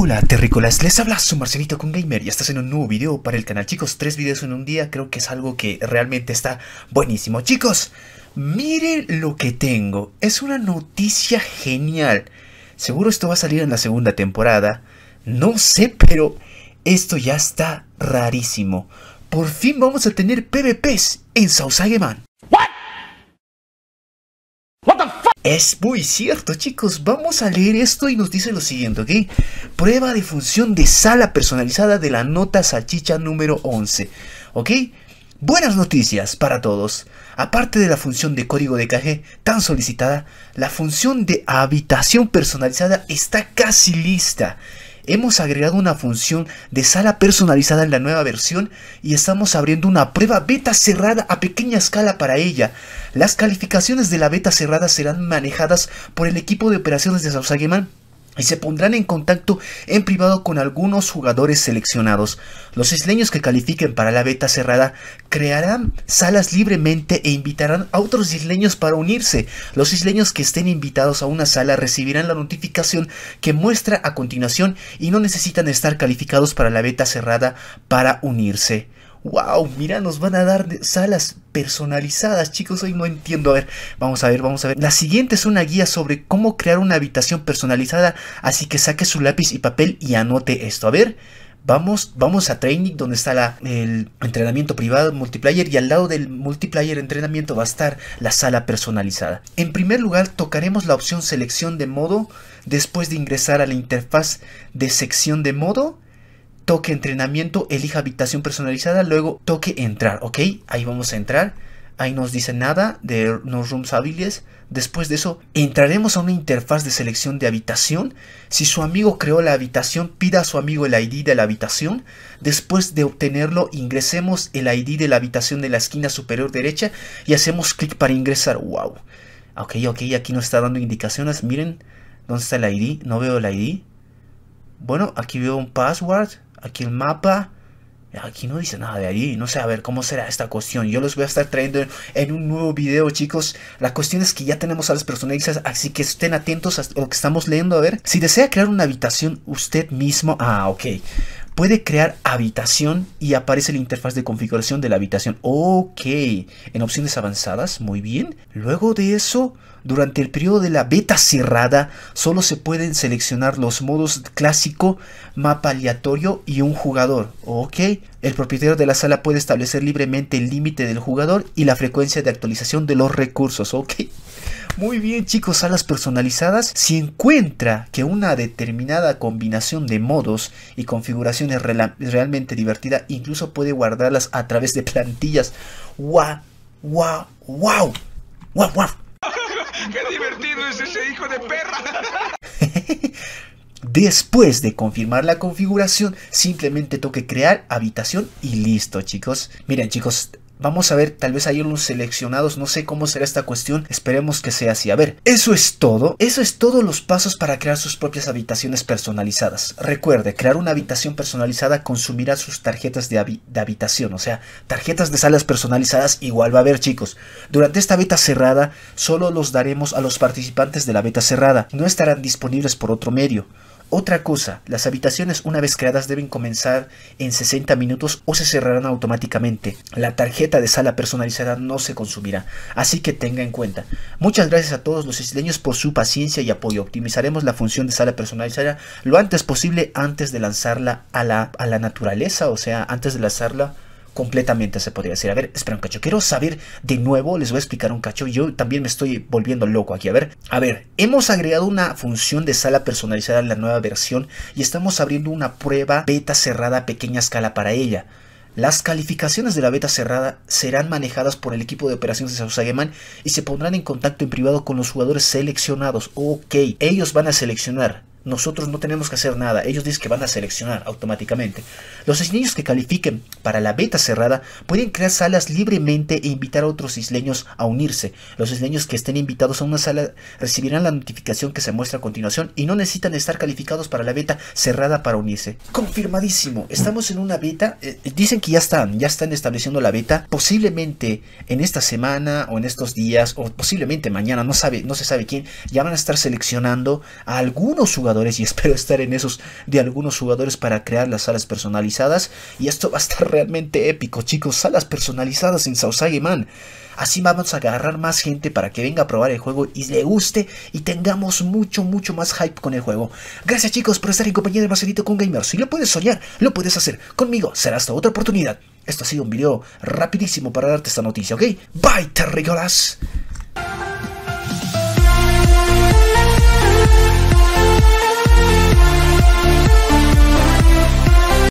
Hola terrícolas, les habla su Marcelito con Gamer y estás en un nuevo video para el canal chicos, tres videos en un día creo que es algo que realmente está buenísimo chicos, miren lo que tengo, es una noticia genial, seguro esto va a salir en la segunda temporada, no sé pero esto ya está rarísimo, por fin vamos a tener PvPs en Sausageman, Es muy cierto, chicos. Vamos a leer esto y nos dice lo siguiente, ¿ok? Prueba de función de sala personalizada de la nota salchicha número 11, ¿ok? Buenas noticias para todos. Aparte de la función de código de caje tan solicitada, la función de habitación personalizada está casi lista. Hemos agregado una función de sala personalizada en la nueva versión y estamos abriendo una prueba beta cerrada a pequeña escala para ella. Las calificaciones de la beta cerrada serán manejadas por el equipo de operaciones de Sausageman y se pondrán en contacto en privado con algunos jugadores seleccionados. Los isleños que califiquen para la beta cerrada crearán salas libremente e invitarán a otros isleños para unirse. Los isleños que estén invitados a una sala recibirán la notificación que muestra a continuación y no necesitan estar calificados para la beta cerrada para unirse wow, mira, nos van a dar salas personalizadas, chicos, hoy no entiendo. A ver, vamos a ver, vamos a ver. La siguiente es una guía sobre cómo crear una habitación personalizada, así que saque su lápiz y papel y anote esto. A ver, Vamos, vamos, a training donde está la, el entrenamiento privado multiplayer y al lado del multiplayer entrenamiento va a estar la sala personalizada. En primer lugar tocaremos la opción selección de modo después de ingresar a la interfaz de sección de modo toque entrenamiento, elija habitación personalizada, luego toque entrar, ¿ok? Ahí vamos a entrar. Ahí nos dice nada de no rooms hábiles. Después de eso, entraremos a una interfaz de selección de habitación. Si su amigo creó la habitación, pida a su amigo el ID de la habitación. Después de obtenerlo, ingresemos el ID de la habitación de la esquina superior derecha y hacemos clic para ingresar. ¡Wow! Ok, ok, aquí nos está dando indicaciones. Miren, ¿dónde está el ID? No veo el ID. Bueno, aquí veo un password. Aquí el mapa. Aquí no dice nada de ahí, no sé a ver cómo será esta cuestión. Yo los voy a estar trayendo en un nuevo video, chicos. La cuestión es que ya tenemos a las personalizas, así que estén atentos a lo que estamos leyendo. A ver, si desea crear una habitación usted mismo. Ah, ok. Puede crear habitación y aparece la interfaz de configuración de la habitación. Ok, en opciones avanzadas, muy bien. Luego de eso, durante el periodo de la beta cerrada, solo se pueden seleccionar los modos clásico, mapa aleatorio y un jugador. Ok, el propietario de la sala puede establecer libremente el límite del jugador y la frecuencia de actualización de los recursos. Ok. Muy bien chicos, salas personalizadas. Si encuentra que una determinada combinación de modos y configuración es realmente divertida incluso puede guardarlas a través de plantillas. Guau, guau, ¡Wow! Guau, guau ¡Qué divertido ese hijo de perra! Después de confirmar la configuración, simplemente toque crear habitación y listo, chicos. Miren, chicos, Vamos a ver, tal vez hay unos seleccionados, no sé cómo será esta cuestión, esperemos que sea así. A ver, eso es todo, eso es todos los pasos para crear sus propias habitaciones personalizadas. Recuerde, crear una habitación personalizada consumirá sus tarjetas de, habitación, o sea, tarjetas de salas personalizadas igual va a haber chicos. Durante esta beta cerrada, solo los daremos a los participantes de la beta cerrada, no estarán disponibles por otro medio. Otra cosa, las habitaciones una vez creadas deben comenzar en 60 minutos o se cerrarán automáticamente. La tarjeta de sala personalizada no se consumirá, así que tenga en cuenta. Muchas gracias a todos los isleños por su paciencia y apoyo. Optimizaremos la función de sala personalizada lo antes posible antes de lanzarla a la, a la naturaleza, o sea, antes de lanzarla completamente, se podría decir. A ver, espera un cacho, quiero saber de nuevo, les voy a explicar un cacho, yo también me estoy volviendo loco aquí, a ver. A ver, hemos agregado una función de sala personalizada en la nueva versión y estamos abriendo una prueba beta cerrada a pequeña escala para ella. Las calificaciones de la beta cerrada serán manejadas por el equipo de operaciones de Sausageman y se pondrán en contacto en privado con los jugadores seleccionados. Ok, ellos van a seleccionar nosotros no tenemos que hacer nada. Ellos dicen que van a seleccionar automáticamente. Los isleños que califiquen para la beta cerrada pueden crear salas libremente e invitar a otros isleños a unirse. Los isleños que estén invitados a una sala recibirán la notificación que se muestra a continuación y no necesitan estar calificados para la beta cerrada para unirse. Confirmadísimo. Estamos en una beta. Eh, dicen que ya están, ya están estableciendo la beta. Posiblemente en esta semana o en estos días o posiblemente mañana, no, sabe, no se sabe quién, ya van a estar seleccionando a algunos jugadores y espero estar en esos de algunos jugadores para crear las salas personalizadas. Y esto va a estar realmente épico, chicos. Salas personalizadas en Sausage Man. Así vamos a agarrar más gente para que venga a probar el juego y le guste y tengamos mucho, mucho más hype con el juego. Gracias chicos por estar en compañía de Marcelito con Gamer. Si lo puedes soñar, lo puedes hacer. Conmigo será hasta otra oportunidad. Esto ha sido un video rapidísimo para darte esta noticia, ¿ok? Bye, terricolas.